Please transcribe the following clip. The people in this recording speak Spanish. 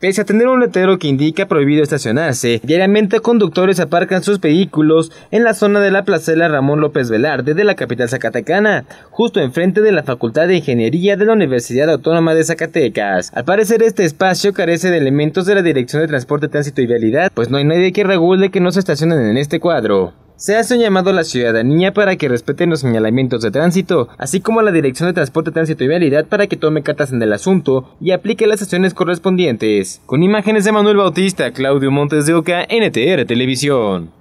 Pese a tener un letrero que indica prohibido estacionarse, diariamente conductores aparcan sus vehículos en la zona de la placela Ramón López Velarde de la capital zacatecana, justo enfrente de la Facultad de Ingeniería de la Universidad Autónoma de Zacatecas. Al parecer este espacio carece de elementos de la Dirección de Transporte, Tránsito y Vialidad, pues no hay nadie que regule que no se estacionen en este cuadro. Se hace un llamado a la ciudadanía para que respeten los señalamientos de tránsito, así como a la Dirección de Transporte, Tránsito y Vialidad para que tome cartas en el asunto y aplique las acciones correspondientes. Con imágenes de Manuel Bautista, Claudio Montes de Oca, NTR Televisión.